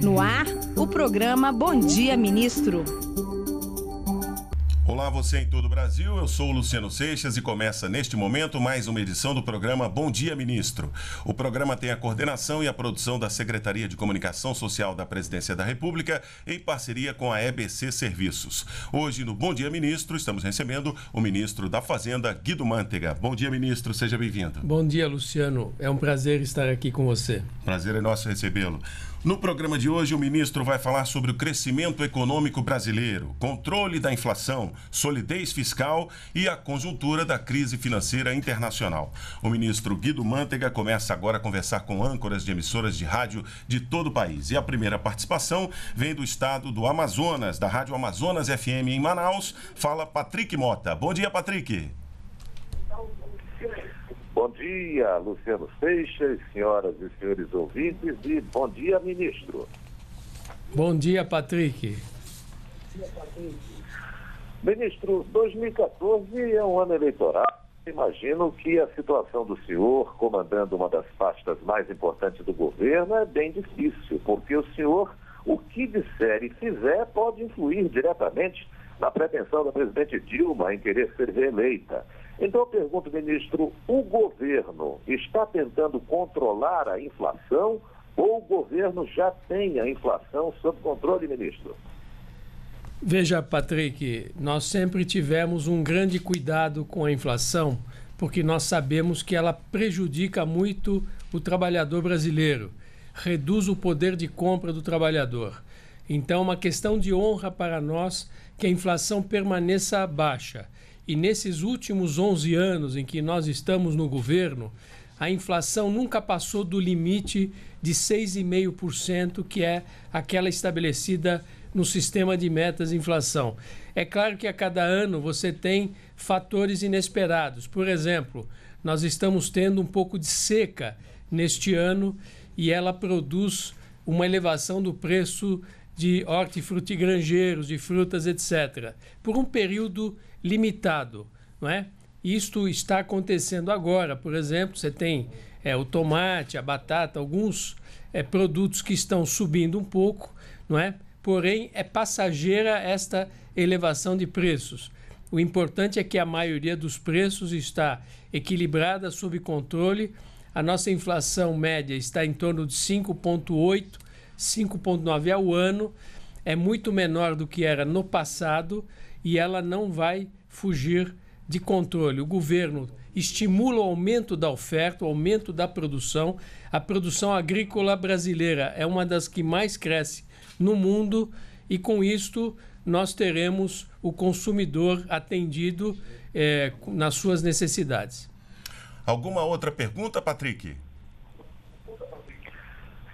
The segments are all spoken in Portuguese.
No ar, o programa Bom Dia Ministro. Olá, você em todo Brasil, eu sou o Luciano Seixas e começa neste momento mais uma edição do programa Bom Dia Ministro. O programa tem a coordenação e a produção da Secretaria de Comunicação Social da Presidência da República em parceria com a EBC Serviços. Hoje no Bom Dia Ministro estamos recebendo o ministro da Fazenda, Guido Mantega. Bom dia, ministro, seja bem-vindo. Bom dia, Luciano. É um prazer estar aqui com você. Prazer é nosso recebê-lo. No programa de hoje, o ministro vai falar sobre o crescimento econômico brasileiro, controle da inflação, solidez fiscal e a conjuntura da crise financeira internacional. O ministro Guido Mantega começa agora a conversar com âncoras de emissoras de rádio de todo o país. E a primeira participação vem do estado do Amazonas, da Rádio Amazonas FM em Manaus. Fala Patrick Mota. Bom dia, Patrick. Bom dia, Luciano Seixas, senhoras e senhores ouvintes, e bom dia, ministro. Bom dia, Patrick. Bom dia, Patrick. Ministro, 2014 é um ano eleitoral. Imagino que a situação do senhor, comandando uma das pastas mais importantes do governo, é bem difícil, porque o senhor, o que disser e fizer, pode influir diretamente na pretensão da presidente Dilma em querer ser reeleita. Então eu pergunto, ministro, o governo está tentando controlar a inflação ou o governo já tem a inflação sob controle, ministro? Veja, Patrick, nós sempre tivemos um grande cuidado com a inflação, porque nós sabemos que ela prejudica muito o trabalhador brasileiro, reduz o poder de compra do trabalhador. Então, é uma questão de honra para nós que a inflação permaneça baixa. E nesses últimos 11 anos em que nós estamos no governo, a inflação nunca passou do limite de 6,5%, que é aquela estabelecida no sistema de metas de inflação. É claro que a cada ano você tem fatores inesperados. Por exemplo, nós estamos tendo um pouco de seca neste ano e ela produz uma elevação do preço de hortifruti granjeiros, de frutas, etc., por um período limitado, não é? Isto está acontecendo agora, por exemplo, você tem é, o tomate, a batata, alguns é, produtos que estão subindo um pouco, não é? Porém, é passageira esta elevação de preços. O importante é que a maioria dos preços está equilibrada, sob controle. A nossa inflação média está em torno de 5,8, 5,9 ao ano. É muito menor do que era no passado e ela não vai fugir de controle. O governo estimula o aumento da oferta, o aumento da produção. A produção agrícola brasileira é uma das que mais cresce no mundo e com isto nós teremos o consumidor atendido é, nas suas necessidades. Alguma outra pergunta, Patrick?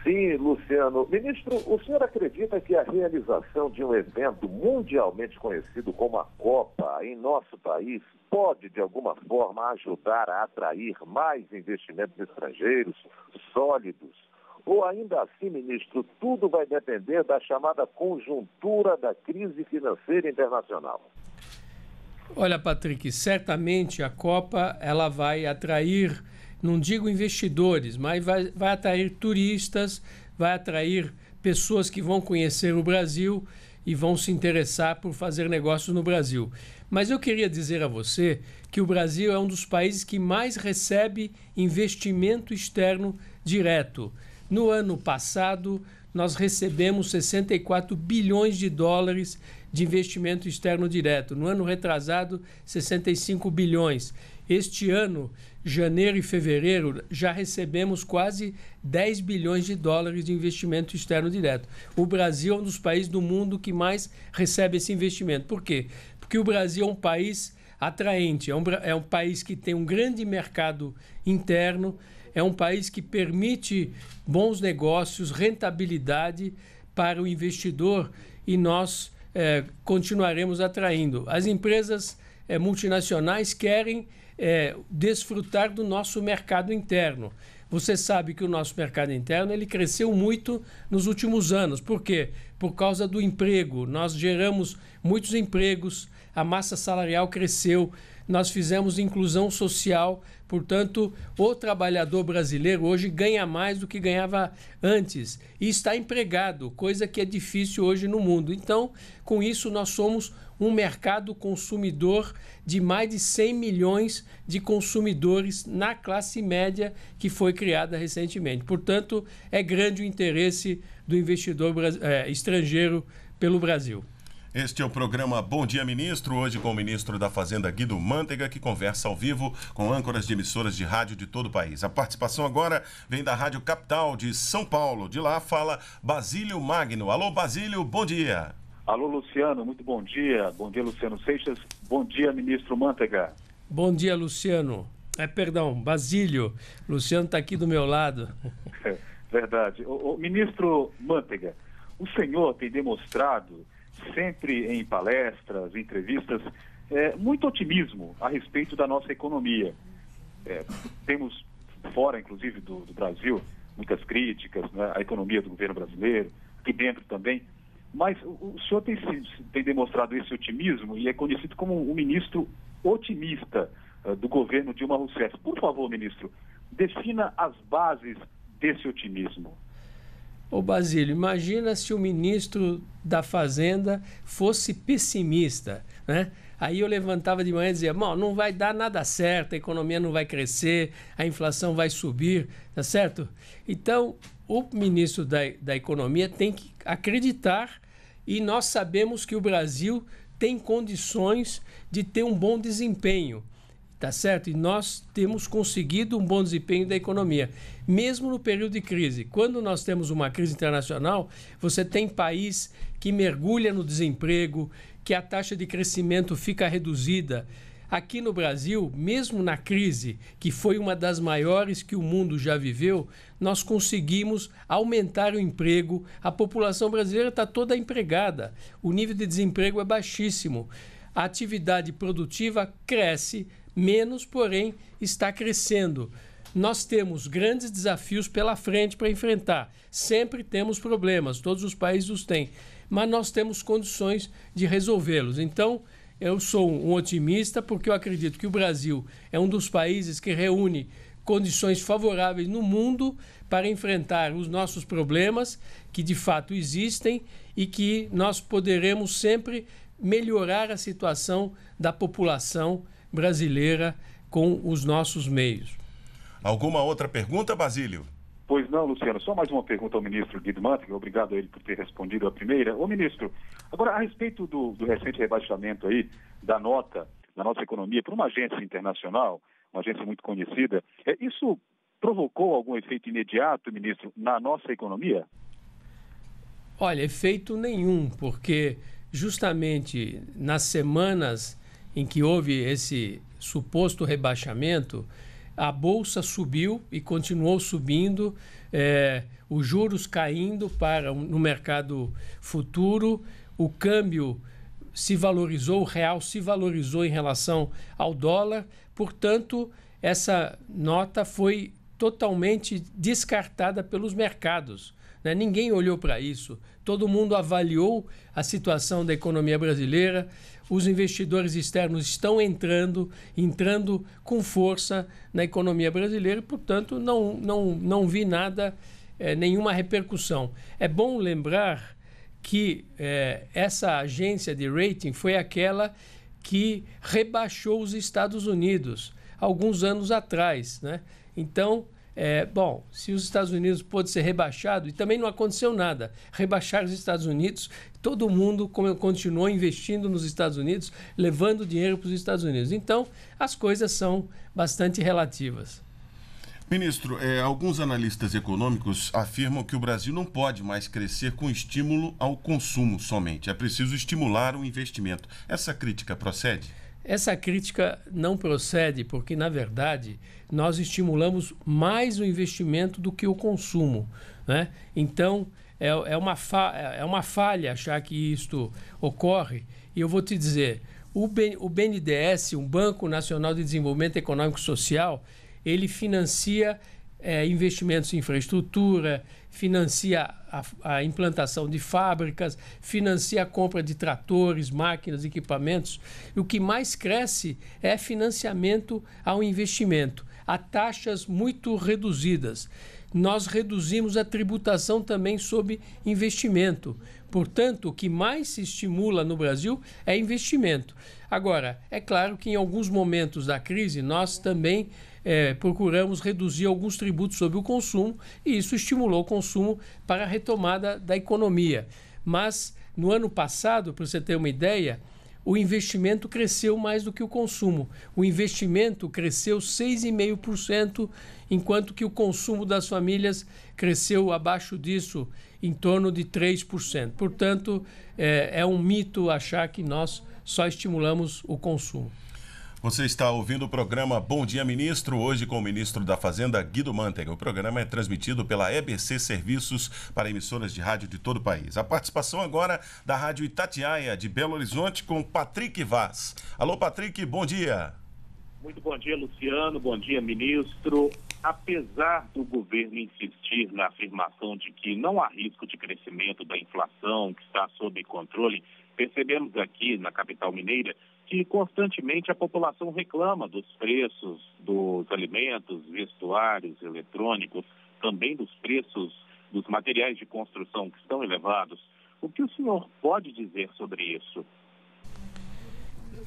Sim, Luciano. Ministro, o senhor acredita que a realização de um evento mundialmente conhecido como a Copa em nosso país pode, de alguma forma, ajudar a atrair mais investimentos estrangeiros sólidos? Ou ainda assim, ministro, tudo vai depender da chamada conjuntura da crise financeira internacional? Olha, Patrick, certamente a Copa ela vai atrair não digo investidores, mas vai, vai atrair turistas, vai atrair pessoas que vão conhecer o Brasil e vão se interessar por fazer negócios no Brasil. Mas eu queria dizer a você que o Brasil é um dos países que mais recebe investimento externo direto. No ano passado, nós recebemos 64 bilhões de dólares de investimento externo direto. No ano retrasado, 65 bilhões. Este ano, janeiro e fevereiro, já recebemos quase 10 bilhões de dólares de investimento externo direto. O Brasil é um dos países do mundo que mais recebe esse investimento. Por quê? Porque o Brasil é um país atraente, é um, é um país que tem um grande mercado interno, é um país que permite bons negócios, rentabilidade para o investidor e nós é, continuaremos atraindo. As empresas é, multinacionais querem é, desfrutar do nosso mercado interno. Você sabe que o nosso mercado interno ele cresceu muito nos últimos anos. Por quê? Por causa do emprego. Nós geramos muitos empregos, a massa salarial cresceu, nós fizemos inclusão social, portanto, o trabalhador brasileiro hoje ganha mais do que ganhava antes e está empregado, coisa que é difícil hoje no mundo. Então, com isso, nós somos um mercado consumidor de mais de 100 milhões de consumidores na classe média que foi criada recentemente. Portanto, é grande o interesse do investidor é, estrangeiro pelo Brasil. Este é o programa Bom Dia Ministro, hoje com o ministro da Fazenda Guido Mantega, que conversa ao vivo com âncoras de emissoras de rádio de todo o país. A participação agora vem da Rádio Capital de São Paulo. De lá fala Basílio Magno. Alô, Basílio, bom dia. Alô, Luciano, muito bom dia. Bom dia, Luciano Seixas. Bom dia, ministro Mantega. Bom dia, Luciano. É, perdão, Basílio. Luciano está aqui do meu lado. É, verdade. O, o ministro Mantega, o senhor tem demonstrado, sempre em palestras, entrevistas, é, muito otimismo a respeito da nossa economia. É, temos, fora inclusive do, do Brasil, muitas críticas né, à economia do governo brasileiro, aqui dentro também, mas o senhor tem, tem demonstrado esse otimismo e é conhecido como um ministro otimista uh, do governo Dilma Rousseff. Por favor, ministro, defina as bases desse otimismo. Ô Basílio, imagina se o ministro da Fazenda fosse pessimista, né? Aí eu levantava de manhã e dizia: Bom, não vai dar nada certo, a economia não vai crescer, a inflação vai subir, tá certo? Então, o ministro da, da Economia tem que acreditar e nós sabemos que o Brasil tem condições de ter um bom desempenho, tá certo? E nós temos conseguido um bom desempenho da economia, mesmo no período de crise. Quando nós temos uma crise internacional, você tem país que mergulha no desemprego, que a taxa de crescimento fica reduzida Aqui no Brasil, mesmo na crise, que foi uma das maiores que o mundo já viveu, nós conseguimos aumentar o emprego. A população brasileira está toda empregada. O nível de desemprego é baixíssimo. A atividade produtiva cresce, menos, porém, está crescendo nós temos grandes desafios pela frente para enfrentar. Sempre temos problemas, todos os países os têm, mas nós temos condições de resolvê-los. Então, eu sou um otimista porque eu acredito que o Brasil é um dos países que reúne condições favoráveis no mundo para enfrentar os nossos problemas, que de fato existem, e que nós poderemos sempre melhorar a situação da população brasileira com os nossos meios. Alguma outra pergunta, Basílio? Pois não, Luciano. Só mais uma pergunta ao ministro Guido Mantic. Obrigado a ele por ter respondido a primeira. Ô, ministro, agora a respeito do, do recente rebaixamento aí da nota da nossa economia por uma agência internacional, uma agência muito conhecida, é, isso provocou algum efeito imediato, ministro, na nossa economia? Olha, efeito nenhum, porque justamente nas semanas em que houve esse suposto rebaixamento, a bolsa subiu e continuou subindo, é, os juros caindo para no mercado futuro, o câmbio se valorizou, o real se valorizou em relação ao dólar, portanto, essa nota foi totalmente descartada pelos mercados. Né? Ninguém olhou para isso. Todo mundo avaliou a situação da economia brasileira, os investidores externos estão entrando, entrando com força na economia brasileira, portanto, não, não, não vi nada, é, nenhuma repercussão. É bom lembrar que é, essa agência de rating foi aquela que rebaixou os Estados Unidos alguns anos atrás. Né? Então, é, bom, se os Estados Unidos pôde ser rebaixado, e também não aconteceu nada, rebaixar os Estados Unidos, todo mundo continuou investindo nos Estados Unidos, levando dinheiro para os Estados Unidos. Então, as coisas são bastante relativas. Ministro, é, alguns analistas econômicos afirmam que o Brasil não pode mais crescer com estímulo ao consumo somente. É preciso estimular o investimento. Essa crítica procede? Essa crítica não procede porque, na verdade, nós estimulamos mais o investimento do que o consumo. Né? Então, é, é, uma é uma falha achar que isto ocorre. E eu vou te dizer: o, ben o BNDES, um Banco Nacional de Desenvolvimento Econômico e Social, ele financia é, investimentos em infraestrutura, financia a, a, implantação de fábricas, financia a compra de tratores, máquinas, equipamentos. E o que mais cresce é financiamento ao investimento, a taxas muito reduzidas. Nós reduzimos a tributação também sobre investimento. Portanto, o que mais se estimula no Brasil é investimento. Agora, é claro que em alguns momentos da crise nós também é, procuramos reduzir alguns tributos sobre o consumo e isso estimulou o consumo para a retomada da economia. Mas no ano passado, para você ter uma ideia, o investimento cresceu mais do que o consumo. O investimento cresceu 6,5%, enquanto que o consumo das famílias cresceu abaixo disso, em torno de 3%. Portanto, é, é um mito achar que nós só estimulamos o consumo. Você está ouvindo o programa Bom Dia Ministro, hoje com o ministro da Fazenda, Guido Mantega. O programa é transmitido pela EBC Serviços para emissoras de rádio de todo o país. A participação agora da Rádio Itatiaia, de Belo Horizonte, com Patrick Vaz. Alô, Patrick, bom dia. Muito bom dia, Luciano. Bom dia, ministro. Apesar do governo insistir na afirmação de que não há risco de crescimento da inflação, que está sob controle, percebemos aqui na capital mineira que constantemente a população reclama dos preços dos alimentos, vestuários, eletrônicos, também dos preços dos materiais de construção que estão elevados. O que o senhor pode dizer sobre isso?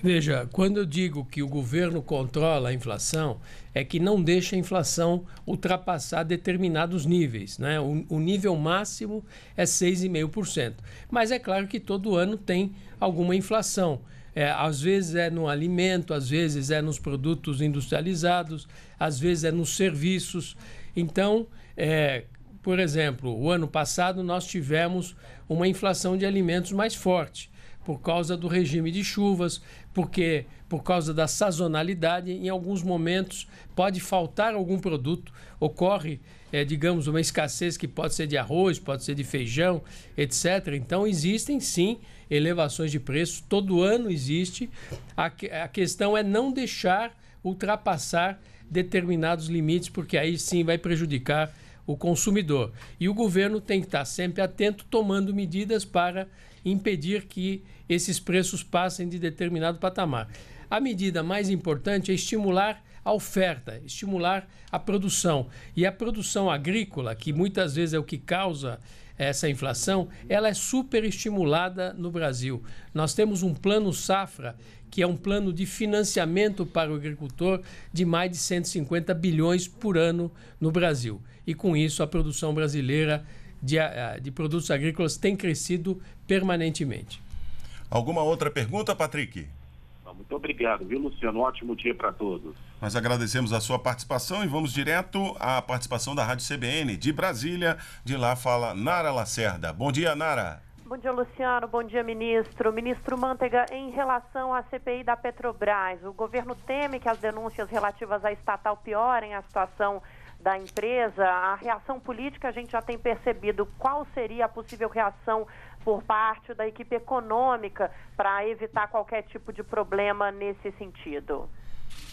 Veja, quando eu digo que o governo controla a inflação, é que não deixa a inflação ultrapassar determinados níveis. Né? O, o nível máximo é 6,5%. Mas é claro que todo ano tem alguma inflação. É, às vezes é no alimento, às vezes é nos produtos industrializados, às vezes é nos serviços. Então, é, por exemplo, o ano passado nós tivemos uma inflação de alimentos mais forte por causa do regime de chuvas, porque por causa da sazonalidade, em alguns momentos pode faltar algum produto, ocorre, é, digamos, uma escassez que pode ser de arroz, pode ser de feijão, etc. Então existem sim elevações de preço, todo ano existe. A, a questão é não deixar ultrapassar determinados limites, porque aí sim vai prejudicar o consumidor. E o governo tem que estar sempre atento, tomando medidas para impedir que esses preços passem de determinado patamar. A medida mais importante é estimular a oferta, estimular a produção. E a produção agrícola, que muitas vezes é o que causa essa inflação, ela é estimulada no Brasil. Nós temos um plano safra, que é um plano de financiamento para o agricultor de mais de 150 bilhões por ano no Brasil. E com isso a produção brasileira de, ah, de produtos agrícolas tem crescido permanentemente. Alguma outra pergunta, Patrick? Muito obrigado, viu, Luciano? Um ótimo dia para todos. Nós agradecemos a sua participação e vamos direto à participação da Rádio CBN de Brasília. De lá fala Nara Lacerda. Bom dia, Nara. Bom dia, Luciano. Bom dia, ministro. Ministro Manteiga, em relação à CPI da Petrobras, o governo teme que as denúncias relativas à estatal piorem a situação da empresa. A reação política a gente já tem percebido. Qual seria a possível reação por parte da equipe econômica para evitar qualquer tipo de problema nesse sentido?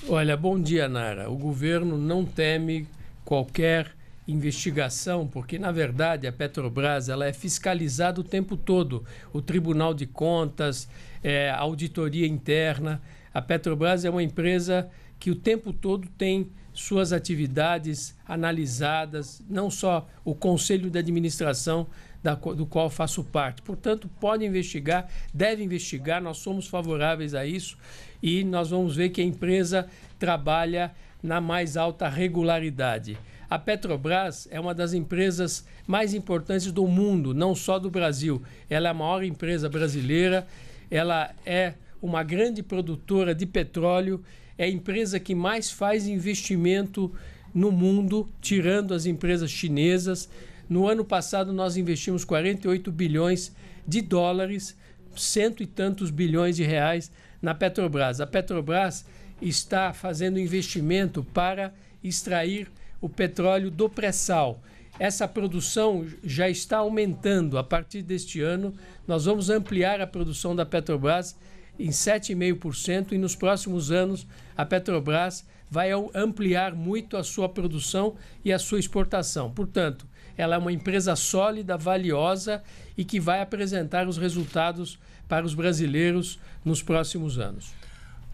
Olha, bom dia, Nara. O governo não teme qualquer investigação, porque na verdade a Petrobras ela é fiscalizada o tempo todo, o Tribunal de Contas, é, a auditoria interna. A Petrobras é uma empresa que o tempo todo tem suas atividades analisadas, não só o Conselho de Administração da, do qual faço parte. Portanto, pode investigar, deve investigar, nós somos favoráveis a isso e nós vamos ver que a empresa trabalha na mais alta regularidade. A Petrobras é uma das empresas mais importantes do mundo, não só do Brasil. Ela é a maior empresa brasileira, ela é uma grande produtora de petróleo, é a empresa que mais faz investimento no mundo, tirando as empresas chinesas. No ano passado, nós investimos 48 bilhões de dólares, cento e tantos bilhões de reais na Petrobras. A Petrobras está fazendo investimento para extrair o petróleo do pré-sal. Essa produção já está aumentando. A partir deste ano, nós vamos ampliar a produção da Petrobras em 7,5% e nos próximos anos a Petrobras vai ampliar muito a sua produção e a sua exportação. Portanto, ela é uma empresa sólida, valiosa e que vai apresentar os resultados para os brasileiros nos próximos anos.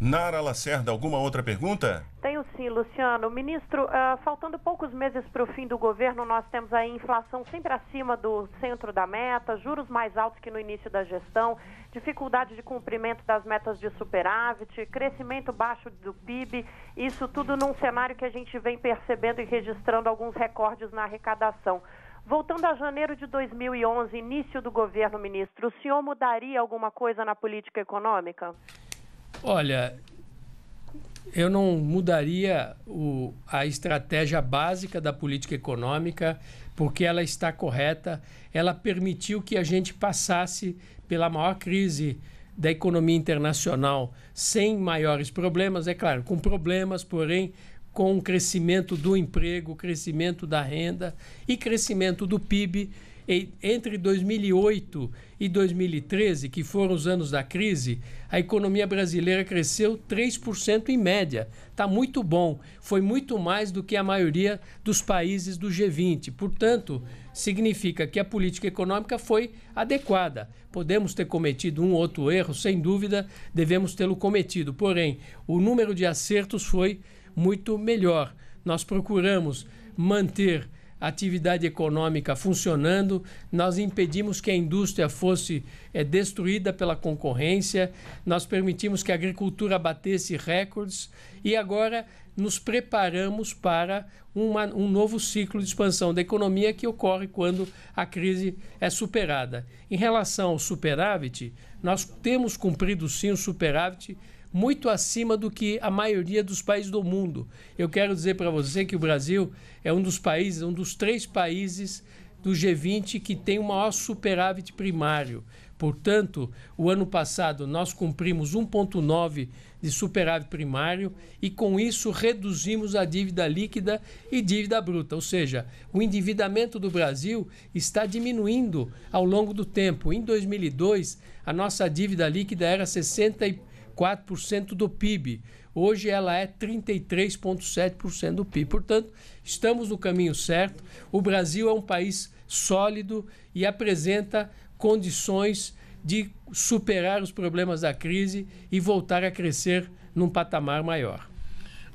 Nara Lacerda, alguma outra pergunta? Tenho sim, Luciano. Ministro, uh, faltando poucos meses para o fim do governo, nós temos a inflação sempre acima do centro da meta, juros mais altos que no início da gestão, dificuldade de cumprimento das metas de superávit, crescimento baixo do PIB, isso tudo num cenário que a gente vem percebendo e registrando alguns recordes na arrecadação. Voltando a janeiro de 2011, início do governo, ministro, o senhor mudaria alguma coisa na política econômica? Olha, eu não mudaria o, a estratégia básica da política econômica, porque ela está correta. Ela permitiu que a gente passasse pela maior crise da economia internacional sem maiores problemas, é claro, com problemas, porém, com o crescimento do emprego, crescimento da renda e crescimento do PIB entre 2008 e 2013, que foram os anos da crise, a economia brasileira cresceu 3% em média. Está muito bom. Foi muito mais do que a maioria dos países do G20. Portanto, significa que a política econômica foi adequada. Podemos ter cometido um ou outro erro, sem dúvida, devemos tê-lo cometido. Porém, o número de acertos foi muito melhor. Nós procuramos manter atividade econômica funcionando, nós impedimos que a indústria fosse é, destruída pela concorrência, nós permitimos que a agricultura batesse recordes e agora nos preparamos para uma, um novo ciclo de expansão da economia que ocorre quando a crise é superada. Em relação ao superávit, nós temos cumprido sim o superávit muito acima do que a maioria dos países do mundo. Eu quero dizer para você que o Brasil é um dos países, um dos três países do G20 que tem o maior superávit primário. Portanto, o ano passado nós cumprimos 1,9 de superávit primário e com isso reduzimos a dívida líquida e dívida bruta, ou seja, o endividamento do Brasil está diminuindo ao longo do tempo. Em 2002, a nossa dívida líquida era 60 4% do PIB. Hoje ela é 33,7% do PIB. Portanto, estamos no caminho certo. O Brasil é um país sólido e apresenta condições de superar os problemas da crise e voltar a crescer num patamar maior.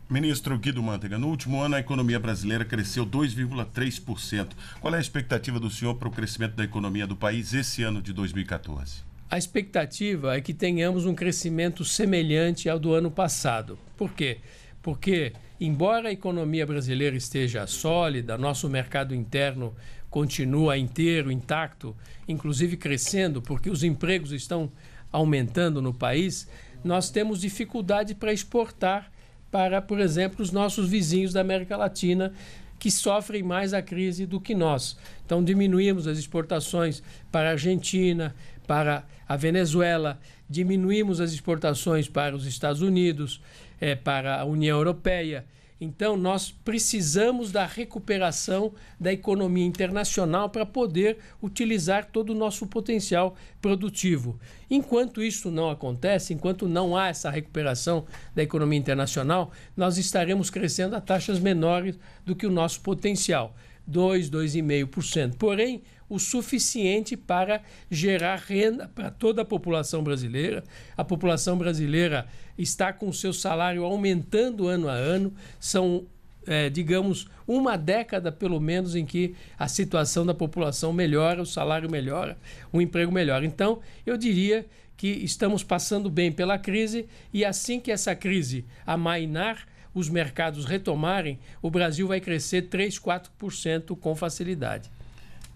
Ministro Guido Mantega, no último ano a economia brasileira cresceu 2,3%. Qual é a expectativa do senhor para o crescimento da economia do país esse ano de 2014? A expectativa é que tenhamos um crescimento semelhante ao do ano passado. Por quê? Porque, embora a economia brasileira esteja sólida, nosso mercado interno continua inteiro, intacto, inclusive crescendo, porque os empregos estão aumentando no país, nós temos dificuldade para exportar para, por exemplo, os nossos vizinhos da América Latina, que sofrem mais a crise do que nós. Então, diminuímos as exportações para a Argentina, para a Venezuela, diminuímos as exportações para os Estados Unidos, é, para a União Europeia. Então, nós precisamos da recuperação da economia internacional para poder utilizar todo o nosso potencial produtivo. Enquanto isso não acontece, enquanto não há essa recuperação da economia internacional, nós estaremos crescendo a taxas menores do que o nosso potencial. 2, 2,5%. Porém, o suficiente para gerar renda para toda a população brasileira. A população brasileira está com seu salário aumentando ano a ano, são é, digamos, uma década pelo menos em que a situação da população melhora, o salário melhora, o emprego melhora. Então, eu diria que estamos passando bem pela crise e assim que essa crise amainar, os mercados retomarem, o Brasil vai crescer 3, 4% com facilidade.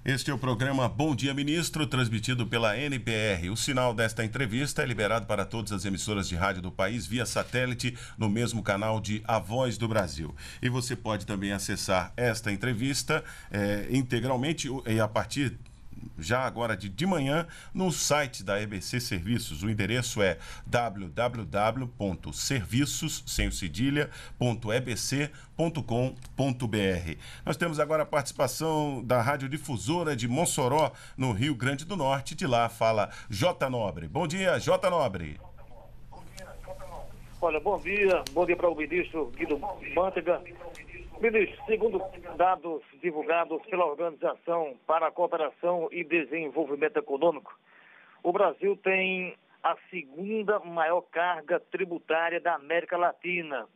Este é o programa Bom Dia Ministro, transmitido pela NPR. O sinal desta entrevista é liberado para todas as emissoras de rádio do país via satélite no mesmo canal de A Voz do Brasil. E você pode também acessar esta entrevista é, integralmente e a partir já agora de, de manhã no site da EBC Serviços. O endereço é www.serviços Nós temos agora a participação da radiodifusora de Mossoró, no Rio Grande do Norte. De lá fala J Nobre. Bom dia, J Nobre. Olha, bom dia, bom dia para o ministro Guido Mantega, Segundo dados divulgados pela Organização para a Cooperação e Desenvolvimento Econômico, o Brasil tem a segunda maior carga tributária da América Latina,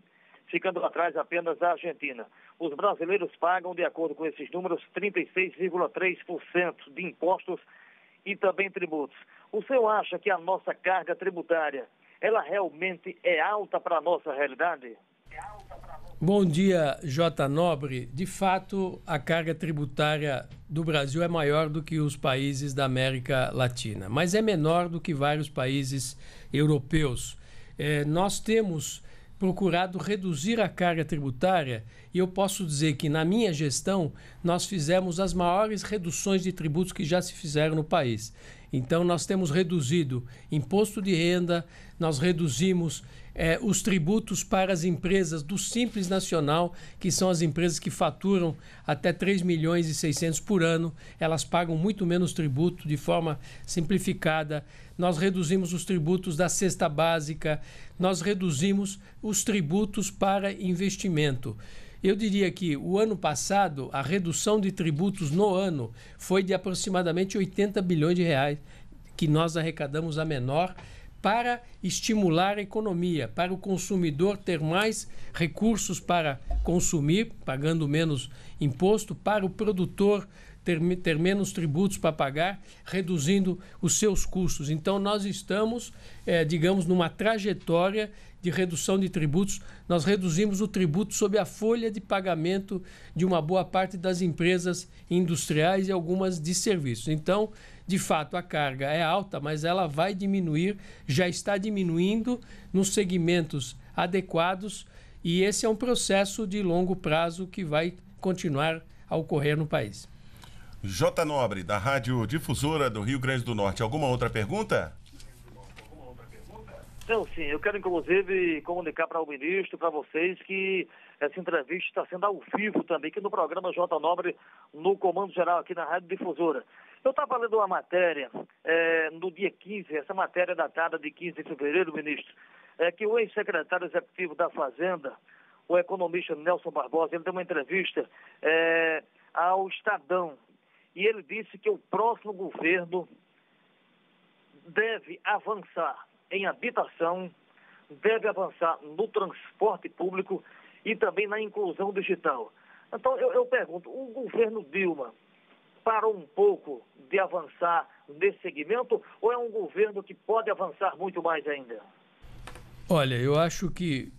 ficando atrás apenas da Argentina. Os brasileiros pagam, de acordo com esses números, 36,3% de impostos e também tributos. O senhor acha que a nossa carga tributária, ela realmente é alta para a nossa realidade? É alta para Bom dia, J. Nobre. De fato, a carga tributária do Brasil é maior do que os países da América Latina, mas é menor do que vários países europeus. É, nós temos procurado reduzir a carga tributária e eu posso dizer que, na minha gestão, nós fizemos as maiores reduções de tributos que já se fizeram no país. Então, nós temos reduzido imposto de renda, nós reduzimos é, os tributos para as empresas do Simples Nacional, que são as empresas que faturam até 3 milhões e 600 por ano. Elas pagam muito menos tributo de forma simplificada. Nós reduzimos os tributos da cesta básica, nós reduzimos os tributos para investimento. Eu diria que o ano passado a redução de tributos no ano foi de aproximadamente 80 bilhões de reais que nós arrecadamos a menor para estimular a economia, para o consumidor ter mais recursos para consumir, pagando menos imposto, para o produtor ter, ter menos tributos para pagar, reduzindo os seus custos. Então, nós estamos, é, digamos, numa trajetória de redução de tributos. Nós reduzimos o tributo sobre a folha de pagamento de uma boa parte das empresas industriais e algumas de serviços. Então, de fato, a carga é alta, mas ela vai diminuir, já está diminuindo nos segmentos adequados, e esse é um processo de longo prazo que vai continuar a ocorrer no país. J. Nobre, da Rádio Difusora do Rio Grande do Norte. Alguma outra pergunta? Não, sim, eu quero inclusive comunicar para o ministro, para vocês, que essa entrevista está sendo ao vivo também, aqui no programa J Nobre, no Comando Geral, aqui na Rádio Difusora. Eu estava lendo uma matéria é, no dia 15, essa matéria datada de 15 de fevereiro, ministro, é que o ex-secretário executivo da Fazenda, o economista Nelson Barbosa, ele deu uma entrevista é, ao Estadão e ele disse que o próximo governo deve avançar em habitação, deve avançar no transporte público e também na inclusão digital. Então, eu, eu pergunto, o governo Dilma parou um pouco de avançar nesse segmento ou é um governo que pode avançar muito mais ainda? Olha, eu acho que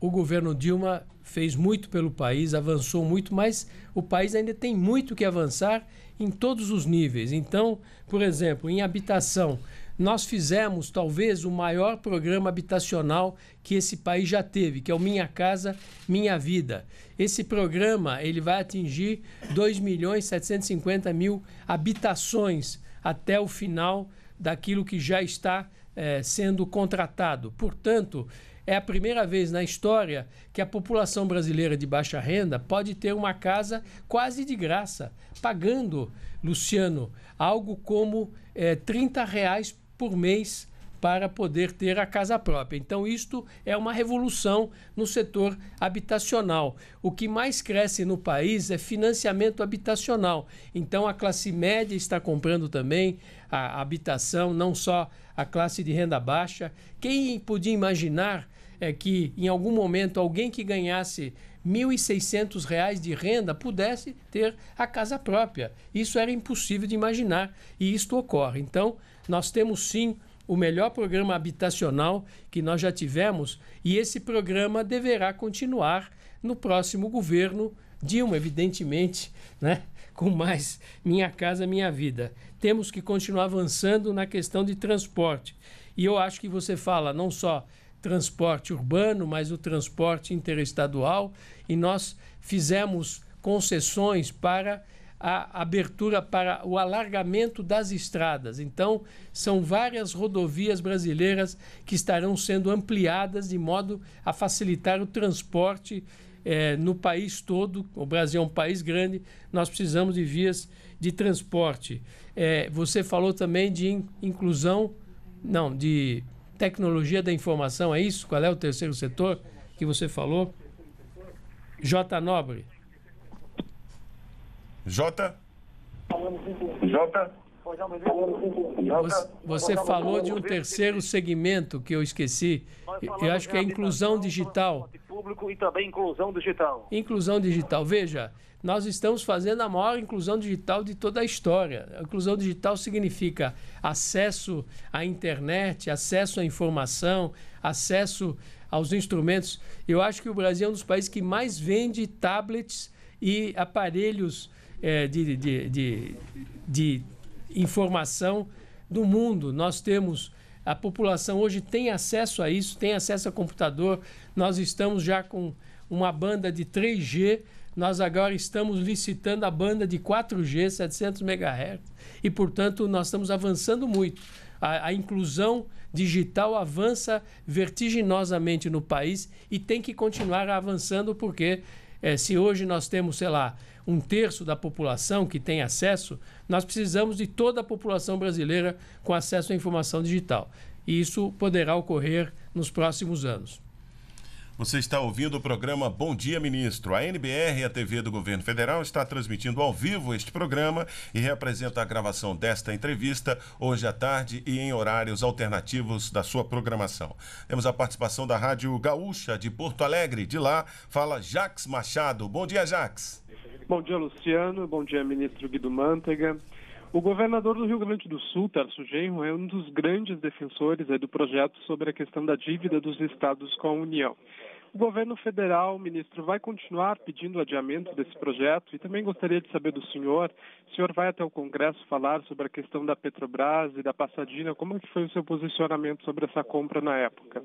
o governo Dilma fez muito pelo país, avançou muito, mas o país ainda tem muito que avançar em todos os níveis. Então, por exemplo, em habitação, nós fizemos talvez o maior programa habitacional que esse país já teve, que é o Minha Casa Minha Vida. Esse programa ele vai atingir 2 milhões 750 mil habitações até o final daquilo que já está é, sendo contratado. Portanto, é a primeira vez na história que a população brasileira de baixa renda pode ter uma casa quase de graça, pagando, Luciano, algo como é, eh, 30 reais por mês para poder ter a casa própria. Então, isto é uma revolução no setor habitacional. O que mais cresce no país é financiamento habitacional. Então, a classe média está comprando também a habitação, não só a classe de renda baixa. Quem podia imaginar é que em algum momento alguém que ganhasse R$ 1.600 de renda pudesse ter a casa própria. Isso era impossível de imaginar e isto ocorre. Então, nós temos sim o melhor programa habitacional que nós já tivemos e esse programa deverá continuar no próximo governo Dilma, evidentemente, né? com mais Minha Casa Minha Vida. Temos que continuar avançando na questão de transporte. E eu acho que você fala não só transporte urbano, mas o transporte interestadual, e nós fizemos concessões para a abertura para o alargamento das estradas. Então, são várias rodovias brasileiras que estarão sendo ampliadas de modo a facilitar o transporte eh, no país todo. O Brasil é um país grande, nós precisamos de vias de transporte. Eh, você falou também de in inclusão, não, de tecnologia da informação, é isso? Qual é o terceiro setor que você falou? J. Nobre. Jota? Jota? Você, você falou de um terceiro segmento que eu esqueci. Eu acho que é inclusão digital. Público e também inclusão digital. Inclusão digital. Veja, nós estamos fazendo a maior inclusão digital de toda a história. inclusão digital significa acesso à internet, acesso à informação, acesso aos instrumentos. Eu acho que o Brasil é um dos países que mais vende tablets e aparelhos é, de, de, de, de informação do mundo. Nós temos. A população hoje tem acesso a isso, tem acesso a computador. Nós estamos já com uma banda de 3G nós agora estamos licitando a banda de 4G, 700 MHz, e, portanto, nós estamos avançando muito. A, a, inclusão digital avança vertiginosamente no país e tem que continuar avançando, porque é, se hoje nós temos, sei lá, um terço da população que tem acesso, nós precisamos de toda a população brasileira com acesso à informação digital. E isso poderá ocorrer nos próximos anos. Você está ouvindo o programa Bom Dia Ministro. A NBR, a TV do Governo Federal, está transmitindo ao vivo este programa e representa a gravação desta entrevista hoje à tarde e em horários alternativos da sua programação. Temos a participação da Rádio Gaúcha de Porto Alegre. De lá, fala Jax Machado. Bom dia, Jax. Bom dia, Luciano. Bom dia, ministro Guido Mantega. O governador do Rio Grande do Sul, Tarso Genro, é um dos grandes defensores é, do projeto sobre a questão da dívida dos estados com a União. O governo federal, ministro, vai continuar pedindo adiamento desse projeto e também gostaria de saber do senhor, o senhor vai até o Congresso falar sobre a questão da Petrobras e da Passadina, como é foi o seu posicionamento sobre essa compra na época?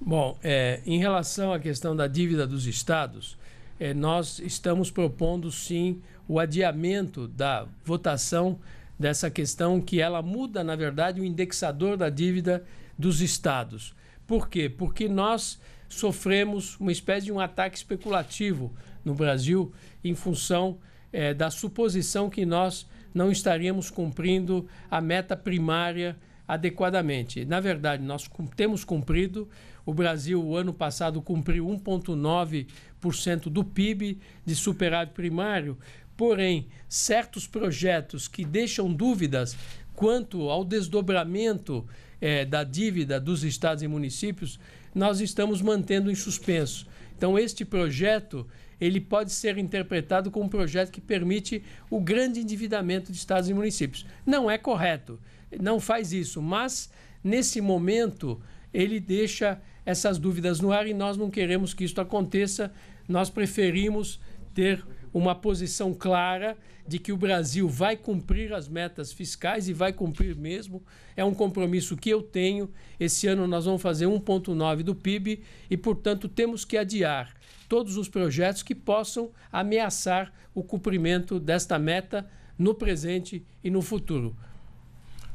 Bom, é, em relação à questão da dívida dos estados, é, nós estamos propondo sim o adiamento da votação dessa questão que ela muda, na verdade, o indexador da dívida dos estados. Por quê? Porque nós sofremos uma espécie de um ataque especulativo no Brasil em função é, da suposição que nós não estaríamos cumprindo a meta primária adequadamente. Na verdade, nós temos cumprido. O Brasil, o ano passado, cumpriu 1,9% do PIB de superávit primário. Porém, certos projetos que deixam dúvidas quanto ao desdobramento é, da dívida dos estados e municípios, nós estamos mantendo em suspenso. Então, este projeto ele pode ser interpretado como um projeto que permite o grande endividamento de estados e municípios. Não é correto, não faz isso, mas nesse momento ele deixa essas dúvidas no ar e nós não queremos que isso aconteça. Nós preferimos ter uma posição clara de que o Brasil vai cumprir as metas fiscais e vai cumprir mesmo. É um compromisso que eu tenho. Esse ano nós vamos fazer 1,9% do PIB e, portanto, temos que adiar todos os projetos que possam ameaçar o cumprimento desta meta no presente e no futuro.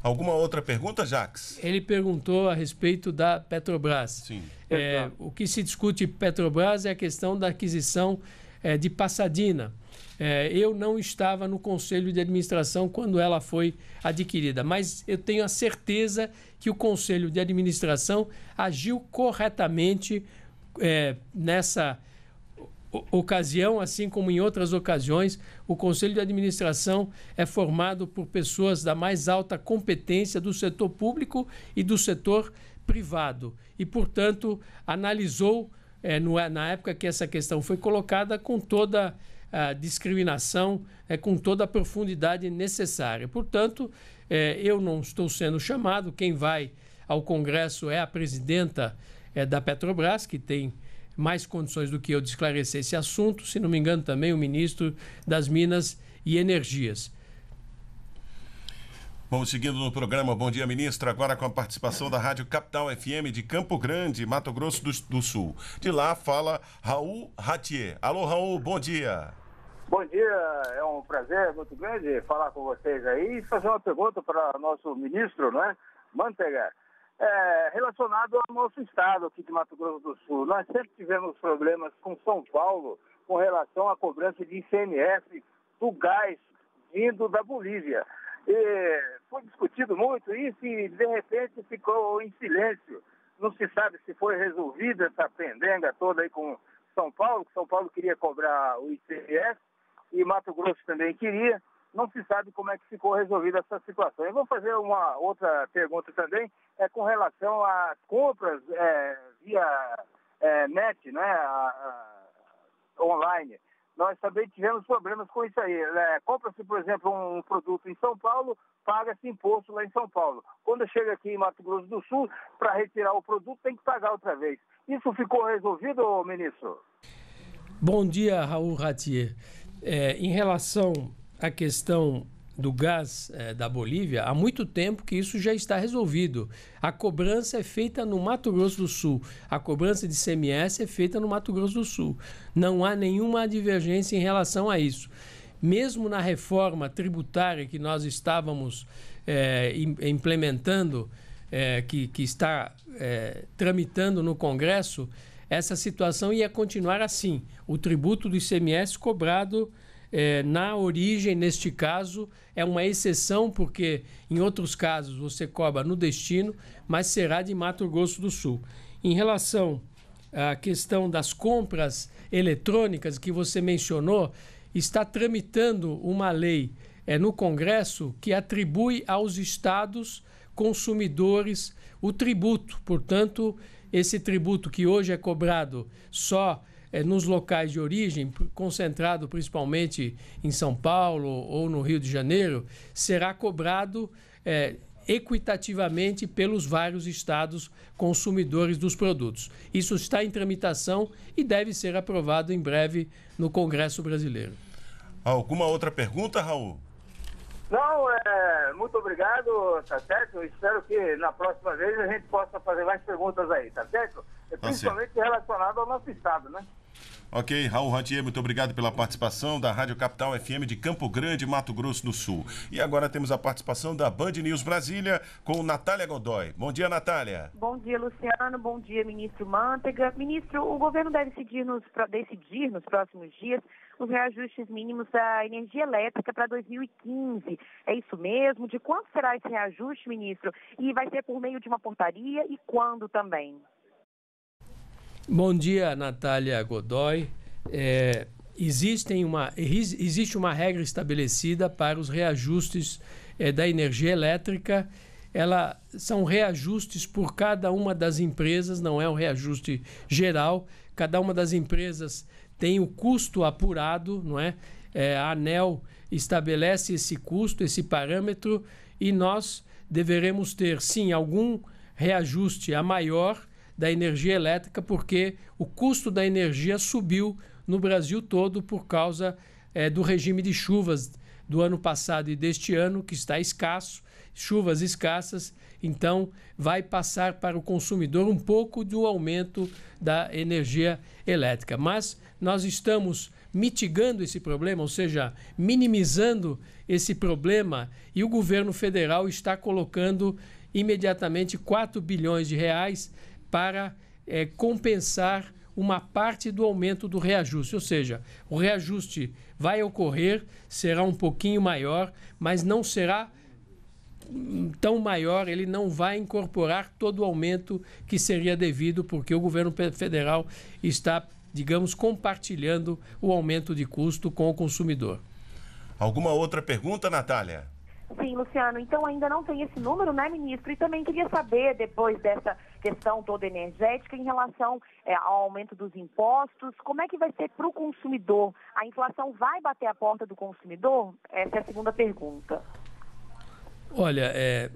Alguma outra pergunta, Jax? Ele perguntou a respeito da Petrobras. Sim. É, o que se discute Petrobras é a questão da aquisição é, de Passadina. É, eu não estava no conselho de administração quando ela foi adquirida, mas eu tenho a certeza que o conselho de administração agiu corretamente é, nessa ocasião, assim como em outras ocasiões, o conselho de administração é formado por pessoas da mais alta competência do setor público e do setor privado e, portanto, analisou é, no, é, na época que essa questão foi colocada com toda a discriminação, é, com toda a profundidade necessária. Portanto, é, eu não estou sendo chamado, quem vai ao Congresso é a presidenta é, da Petrobras, que tem mais condições do que eu de esclarecer esse assunto, se não me engano, também o ministro das Minas e Energias. Vamos seguindo no programa. Bom dia, ministro. Agora com a participação da Rádio Capital FM de Campo Grande, Mato Grosso do, do Sul. De lá fala Raul Ratier. Alô, Raul, bom dia. Bom dia, é um prazer muito grande falar com vocês aí e fazer uma pergunta para nosso ministro, né, Manteiga, é, relacionado ao nosso estado aqui de Mato Grosso do Sul. Nós sempre tivemos problemas com São Paulo com relação à cobrança de ICMS do gás vindo da Bolívia. E foi discutido muito isso e de repente ficou em silêncio. Não se sabe se foi resolvida essa pendenga toda aí com São Paulo, que São Paulo queria cobrar o ICMS e Mato Grosso também queria. Não se sabe como é que ficou resolvida essa situação. Eu vou fazer uma outra pergunta também, é com relação às compras é, via é, net, né, a, a, online nós também tivemos problemas com isso aí. É, Compra-se, por exemplo, um produto em São Paulo, paga esse imposto lá em São Paulo. Quando chega aqui em Mato Grosso do Sul, para retirar o produto, tem que pagar outra vez. Isso ficou resolvido, ministro? Bom dia, Raul Ratier. É, em relação à questão do gás é, da Bolívia, há muito tempo que isso já está resolvido. A cobrança é feita no Mato Grosso do Sul. A cobrança de CMS é feita no Mato Grosso do Sul. Não há nenhuma divergência em relação a isso mesmo na reforma tributária que nós estávamos é, implementando, é, que, que, está é, tramitando no Congresso, essa situação ia continuar assim. O tributo do ICMS cobrado é, na origem, neste caso, é uma exceção, porque em outros casos você cobra no destino, mas será de Mato Grosso do Sul. Em relação à questão das compras eletrônicas que você mencionou, está tramitando uma lei é, no Congresso que atribui aos estados consumidores o tributo. Portanto, esse tributo que hoje é cobrado só é, nos locais de origem, concentrado principalmente em São Paulo ou no Rio de Janeiro, será cobrado. É, equitativamente pelos vários estados consumidores dos produtos. Isso está em tramitação e deve ser aprovado em breve no Congresso Brasileiro. Alguma outra pergunta, Raul? Não, é, muito obrigado, tá certo? espero que na próxima vez a gente possa fazer mais perguntas aí, tá certo? É tá principalmente relacionado ao nosso estado, né? Ok, Raul Radier, muito obrigado pela participação da Rádio Capital FM de Campo Grande, Mato Grosso do Sul. E agora temos a participação da Band News Brasília com Natália Godoy. Bom dia, Natália. Bom dia, Luciano. Bom dia, ministro Mantega. Ministro, o governo deve decidir nos, decidir nos próximos dias os reajustes mínimos da energia elétrica para 2015. É isso mesmo? De quanto será esse reajuste, ministro? E vai ser por meio de uma portaria e quando também? Bom dia, Natália Godoy. É, existem uma, existe uma regra estabelecida para os reajustes é, da energia elétrica. Ela são reajustes por cada uma das empresas, não é um reajuste geral. Cada uma das empresas tem o custo apurado, não é? é a ANEL estabelece esse custo, esse parâmetro, e nós deveremos ter sim algum reajuste a maior da energia elétrica, porque o custo da energia subiu no Brasil todo por causa é, do regime de chuvas do ano passado e deste ano, que está escasso, chuvas escassas, então vai passar para o consumidor um pouco do aumento da energia elétrica. Mas nós estamos mitigando esse problema, ou seja, minimizando esse problema, e o governo federal está colocando imediatamente 4 bilhões de reais para é, compensar uma parte do aumento do reajuste, ou seja, o reajuste vai ocorrer, será um pouquinho maior, mas não será tão maior, ele não vai incorporar todo o aumento que seria devido, porque o governo federal está, digamos, compartilhando o aumento de custo com o consumidor. Alguma outra pergunta, Natália? Sim, Luciano. Então ainda não tem esse número, né, ministro? E também queria saber, depois dessa questão toda energética em relação é, ao aumento dos impostos. Como é que vai ser para o consumidor? A inflação vai bater a porta do consumidor? Essa é a segunda pergunta. Olha, é,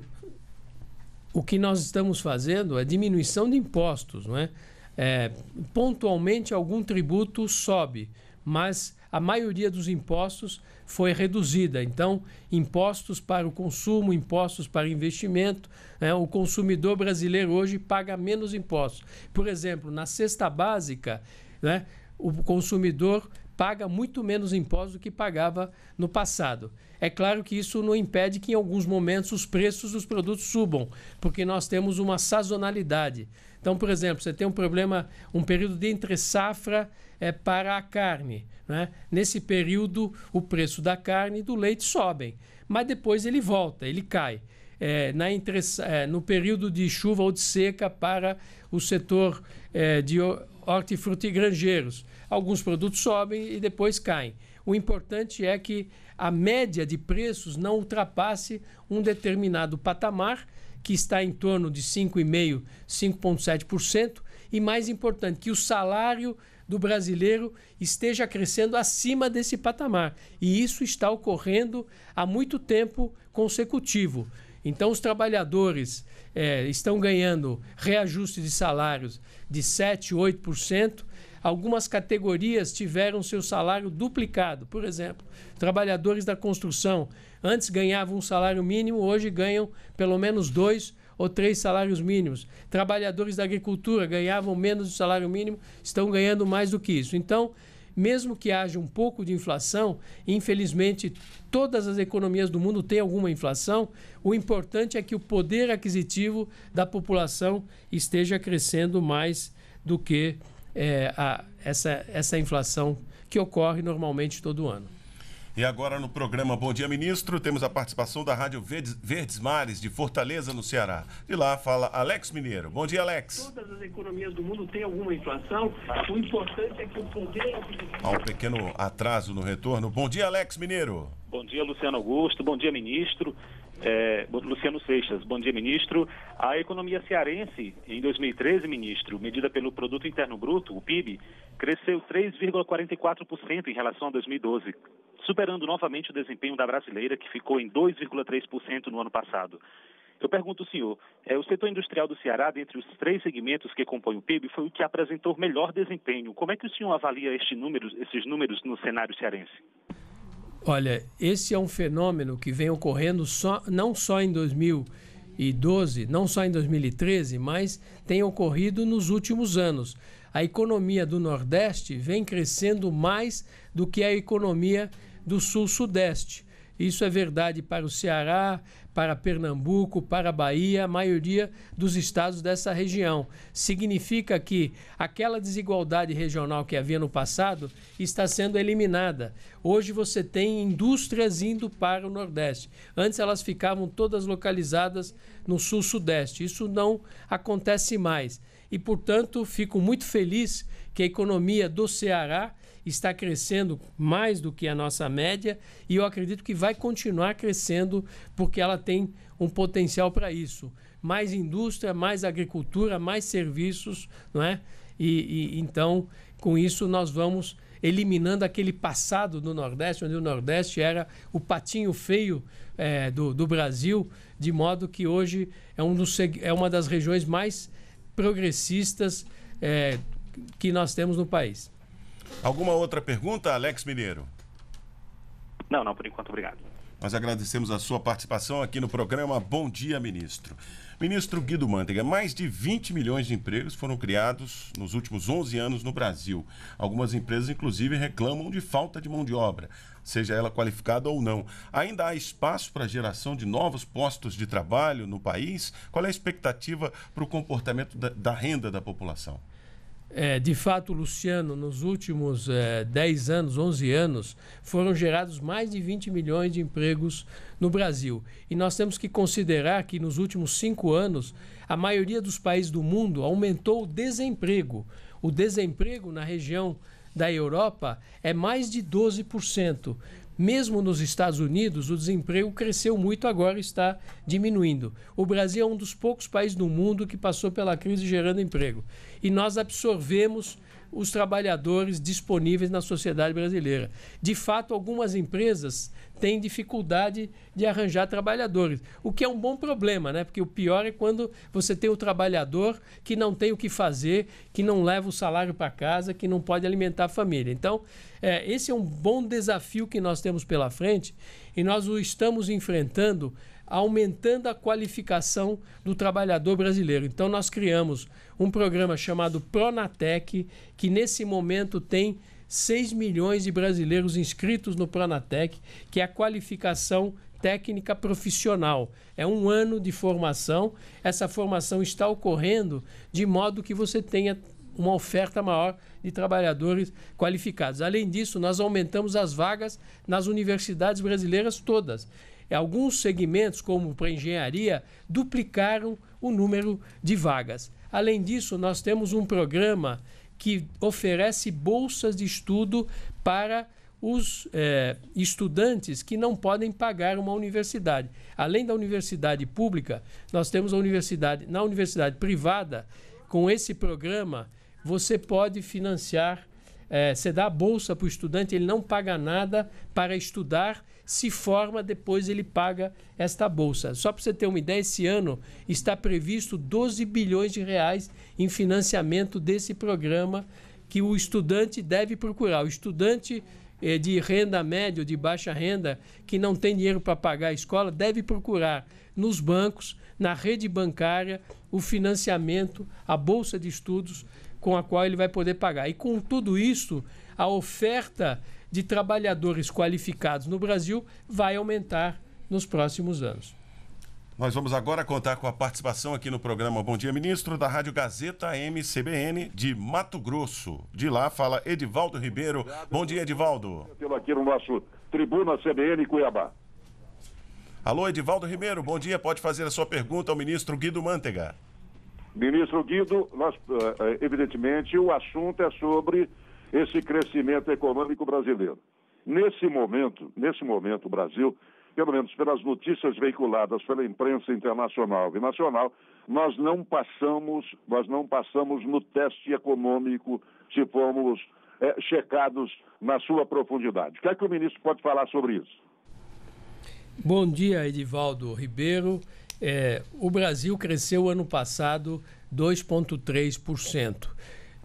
o que nós estamos fazendo é diminuição de impostos, não é? é pontualmente algum tributo sobe, mas a maioria dos impostos foi reduzida. Então, impostos para o consumo, impostos para investimento. Né? O consumidor brasileiro hoje paga menos impostos. Por exemplo, na cesta básica, né? o consumidor paga muito menos impostos do que pagava no passado. É claro que isso não impede que em alguns momentos os preços dos produtos subam, porque nós temos uma sazonalidade. Então, por exemplo, você tem um problema, um período de entre safra é, para a carne. Né? Nesse período, o preço da carne e do leite sobem, mas depois ele volta, ele cai. É, na entre, é, no período de chuva ou de seca para o setor é, de hortifruti granjeiros. Alguns produtos sobem e depois caem. O importante é que a média de preços não ultrapasse um determinado patamar, que está em torno de 5,5%, 5,7%, e mais importante, que o salário do brasileiro esteja crescendo acima desse patamar. E isso está ocorrendo há muito tempo consecutivo. Então, os trabalhadores é, estão ganhando reajuste de salários de 7%, 8%. Algumas categorias tiveram seu salário duplicado. Por exemplo, trabalhadores da construção antes ganhavam um salário mínimo, hoje ganham pelo menos dois ou três salários mínimos. Trabalhadores da agricultura ganhavam menos do salário mínimo, estão ganhando mais do que isso. Então, mesmo que haja um pouco de inflação, infelizmente todas as economias do mundo têm alguma inflação, o importante é que o poder aquisitivo da população esteja crescendo mais do que é, a, essa, essa inflação que ocorre normalmente todo ano. E agora no programa Bom Dia Ministro, temos a participação da Rádio Verdes, Verdes Mares, de Fortaleza, no Ceará. De lá fala Alex Mineiro. Bom dia, Alex. Todas as economias do mundo têm alguma inflação. O importante é que o poder. Há um pequeno atraso no retorno. Bom dia, Alex Mineiro. Bom dia, Luciano Augusto. Bom dia, ministro. É, Luciano Seixas, bom dia, ministro. A economia cearense, em 2013, ministro, medida pelo Produto Interno Bruto, o PIB, cresceu 3,44% em relação a 2012, superando novamente o desempenho da brasileira, que ficou em 2,3% no ano passado. Eu pergunto ao senhor, é, o setor industrial do Ceará, dentre os três segmentos que compõem o PIB, foi o que apresentou melhor desempenho. Como é que o senhor avalia este número, esses números no cenário cearense? Olha, esse é um fenômeno que vem ocorrendo só, não só em 2012, não só em 2013, mas tem ocorrido nos últimos anos. A economia do Nordeste vem crescendo mais do que a economia do Sul-Sudeste. Isso é verdade para o Ceará, para Pernambuco, para Bahia, a maioria dos estados dessa região. Significa que aquela desigualdade regional que havia no passado está sendo eliminada. Hoje você tem indústrias indo para o Nordeste. Antes elas ficavam todas localizadas no Sul-Sudeste. Isso não acontece mais. E, portanto, fico muito feliz que a economia do Ceará está crescendo mais do que a nossa média e eu acredito que vai continuar crescendo porque ela tem um potencial para isso. Mais indústria, mais agricultura, mais serviços, não é? E, e, então, com isso, nós vamos eliminando aquele passado do Nordeste, onde o Nordeste era o patinho feio é, do, do Brasil, de modo que hoje é, um dos, é uma das regiões mais progressistas é, que nós temos no país. Alguma outra pergunta, Alex Mineiro? Não, não, por enquanto, obrigado. Nós agradecemos a sua participação aqui no programa Bom Dia, Ministro. Ministro Guido Mantega, mais de 20 milhões de empregos foram criados nos últimos 11 anos no Brasil. Algumas empresas, inclusive, reclamam de falta de mão de obra, seja ela qualificada ou não. Ainda há espaço para a geração de novos postos de trabalho no país? Qual é a expectativa para o comportamento da, da renda da população? É, de fato, Luciano, nos últimos é, 10 anos, 11 anos, foram gerados mais de 20 milhões de empregos no Brasil. E nós temos que considerar que nos últimos 5 anos, a maioria dos países do mundo aumentou o desemprego. O desemprego na região da Europa é mais de 12%. Mesmo nos Estados Unidos, o desemprego cresceu muito, agora está diminuindo. O Brasil é um dos poucos países do mundo que passou pela crise gerando emprego. E nós absorvemos os trabalhadores disponíveis na sociedade brasileira. De fato, algumas empresas têm dificuldade de arranjar trabalhadores, o que é um bom problema, né? Porque o pior é quando você tem o trabalhador que não tem o que fazer, que não leva o salário para casa, que não pode alimentar a família. Então, é, esse é um bom desafio que nós temos pela frente e nós o estamos enfrentando aumentando a qualificação do trabalhador brasileiro. Então, nós criamos um programa chamado Pronatec, que nesse momento tem 6 milhões de brasileiros inscritos no Pronatec, que é a qualificação técnica profissional. É um ano de formação. Essa formação está ocorrendo de modo que você tenha uma oferta maior de trabalhadores qualificados. Além disso, nós aumentamos as vagas nas universidades brasileiras todas. Alguns segmentos, como para engenharia, duplicaram o número de vagas. Além disso, nós temos um programa que oferece bolsas de estudo para os eh, estudantes que não podem pagar uma universidade. Além da universidade pública, nós temos a universidade, na universidade privada, com esse programa, você pode financiar, eh, você dá a bolsa para o estudante, ele não paga nada para estudar se forma, depois ele paga esta bolsa. Só para você ter uma ideia, esse ano está previsto 12 bilhões de reais em financiamento desse programa que o estudante deve procurar. O estudante eh, de renda média ou de baixa renda que não tem dinheiro para pagar a escola deve procurar nos bancos, na rede bancária, o financiamento, a bolsa de estudos com a qual ele vai poder pagar. E com tudo isso, a oferta de trabalhadores qualificados no Brasil vai aumentar nos próximos anos. Nós vamos agora contar com a participação aqui no programa Bom Dia Ministro da Rádio Gazeta MCBN de Mato Grosso. De lá fala Edivaldo Ribeiro. Obrigado, Bom dia, Edivaldo. Pelo aqui no nosso Tribuna CBN Cuiabá. Alô, Edivaldo Ribeiro, bom dia. Pode fazer a sua pergunta ao ministro Guido Mantega. Ministro Guido, nós, eh, eh, evidentemente, o assunto é sobre esse crescimento econômico brasileiro. Nesse momento, nesse momento, o Brasil, pelo menos pelas notícias veiculadas pela imprensa internacional e nacional, nós não passamos, nós não passamos no teste econômico se formos é, checados na sua profundidade. O que é que o ministro pode falar sobre isso? Bom dia, Edivaldo Ribeiro. É, o Brasil cresceu ano passado 2,3%.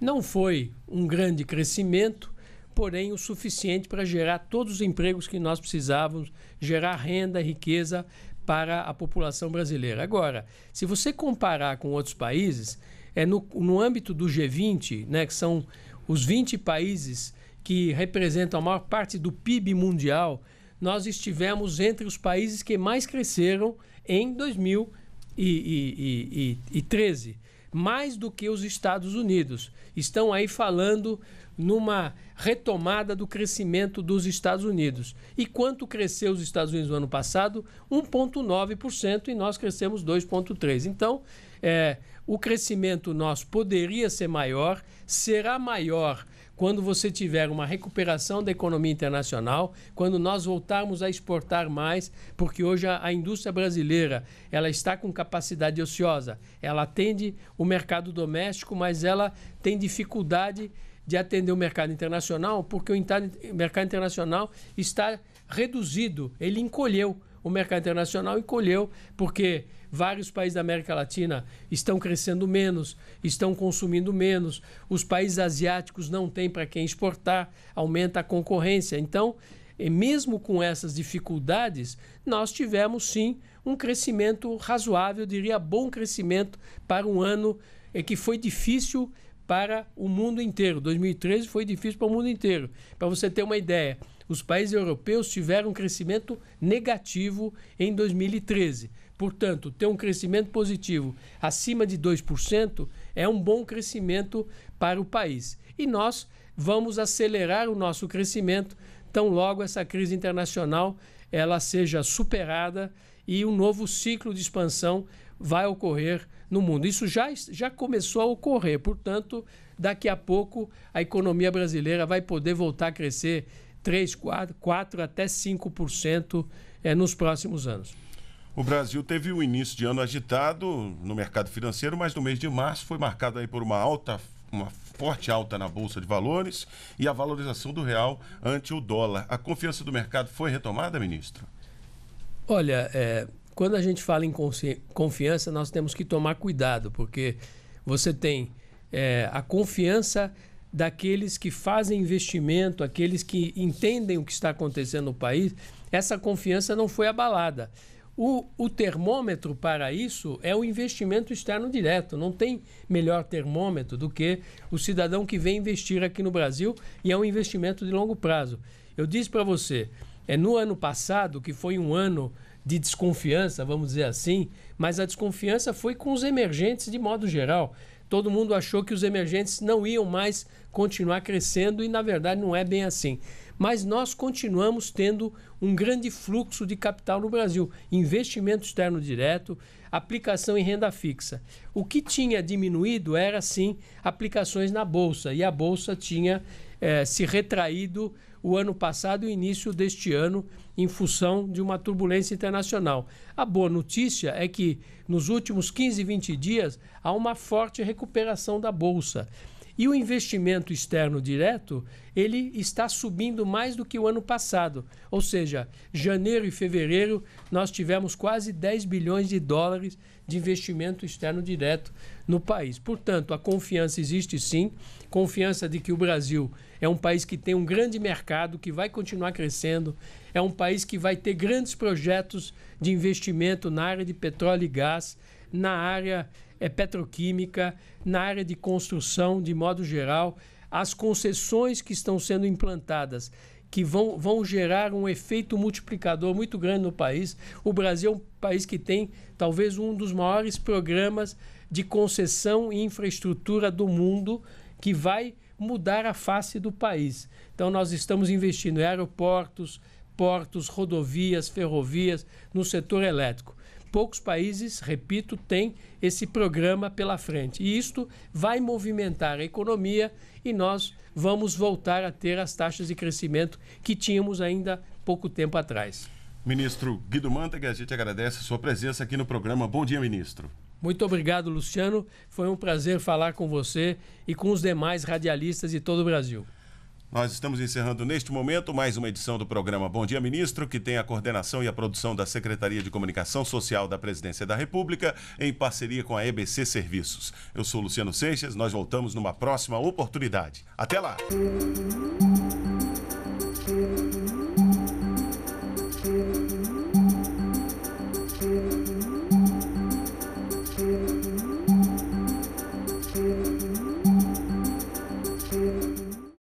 Não foi um grande crescimento, porém o suficiente para gerar todos os empregos que nós precisávamos, gerar renda, riqueza para a população brasileira. Agora, se você comparar com outros países, é no, no âmbito do G20, né, que são os 20 países que representam a maior parte do PIB mundial, nós estivemos entre os países que mais cresceram em 2013 mais do que os Estados Unidos. Estão aí falando numa retomada do crescimento dos Estados Unidos. E quanto cresceu os Estados Unidos no ano passado? 1,9% e nós crescemos 2,3%. Então, é, o crescimento nosso poderia ser maior, será maior quando você tiver uma recuperação da economia internacional, quando nós voltarmos a exportar mais, porque hoje a, a, indústria brasileira ela está com capacidade ociosa, ela atende o mercado doméstico, mas ela tem dificuldade de atender o mercado internacional, porque o mercado internacional está reduzido, ele encolheu o mercado internacional encolheu, porque vários países da América Latina estão crescendo menos, estão consumindo menos, os países asiáticos não têm para quem exportar, aumenta a concorrência. Então, mesmo com essas dificuldades, nós tivemos sim um crescimento razoável, eu diria bom crescimento para um ano é que foi difícil para o mundo inteiro. 2013 foi difícil para o mundo inteiro. Para você ter uma ideia, os países europeus tiveram um crescimento negativo em 2013. Portanto, ter um crescimento positivo acima de 2% é um bom crescimento para o país. E nós vamos acelerar o nosso crescimento tão logo essa crise internacional ela seja superada e um novo ciclo de expansão vai ocorrer no mundo. Isso já, já começou a ocorrer, portanto, daqui a pouco a economia brasileira vai poder voltar a crescer 3, 4, 4 até 5% é, eh, nos próximos anos. O Brasil teve o início de ano agitado no mercado financeiro, mas no mês de março foi marcado aí por uma alta, uma forte alta na bolsa de valores e a valorização do real ante o dólar. A confiança do mercado foi retomada, ministro? Olha, é, quando a gente fala em confiança, nós temos que tomar cuidado, porque você tem é, a confiança daqueles que fazem investimento, aqueles que entendem o que está acontecendo no país, essa confiança não foi abalada. O, o, termômetro para isso é o investimento externo direto. Não tem melhor termômetro do que o cidadão que vem investir aqui no Brasil e é um investimento de longo prazo. Eu disse para você, é no ano passado, que foi um ano de desconfiança, vamos dizer assim, mas a desconfiança foi com os emergentes de modo geral todo mundo achou que os emergentes não iam mais continuar crescendo e, na verdade, não é bem assim. Mas nós continuamos tendo um grande fluxo de capital no Brasil, investimento externo direto, aplicação em renda fixa. O que tinha diminuído era, sim, aplicações na Bolsa, e a Bolsa tinha eh, se retraído o ano passado e o início deste ano, em função de uma turbulência internacional. A boa notícia é que nos últimos 15, 20 dias há uma forte recuperação da bolsa. E o investimento externo direto, ele está subindo mais do que o ano passado. Ou seja, janeiro e fevereiro nós tivemos quase 10 bilhões de dólares de investimento externo direto no país. Portanto, a confiança existe sim, confiança de que o Brasil é um país que tem um grande mercado, que vai continuar crescendo. É um país que vai ter grandes projetos de investimento na área de petróleo e gás, na área é, petroquímica, na área de construção, de modo geral. As concessões que estão sendo implantadas que vão, vão gerar um efeito multiplicador muito grande no país. O Brasil é um país que tem talvez um dos maiores programas de concessão e infraestrutura do mundo, que vai mudar a face do país. Então, nós estamos investindo em aeroportos, portos, rodovias, ferrovias, no setor elétrico. Poucos países, repito, têm esse programa pela frente. E isto vai movimentar a economia e nós vamos voltar a ter as taxas de crescimento que tínhamos ainda pouco tempo atrás. Ministro Guido Mantega, a gente agradece a sua presença aqui no programa. Bom dia, ministro. Muito obrigado, Luciano. Foi um prazer falar com você e com os demais radialistas de todo o Brasil. Nós estamos encerrando neste momento mais uma edição do programa Bom Dia Ministro, que tem a coordenação e a produção da Secretaria de Comunicação Social da Presidência da República, em parceria com a EBC Serviços. Eu sou Luciano Seixas, nós voltamos numa próxima oportunidade. Até lá!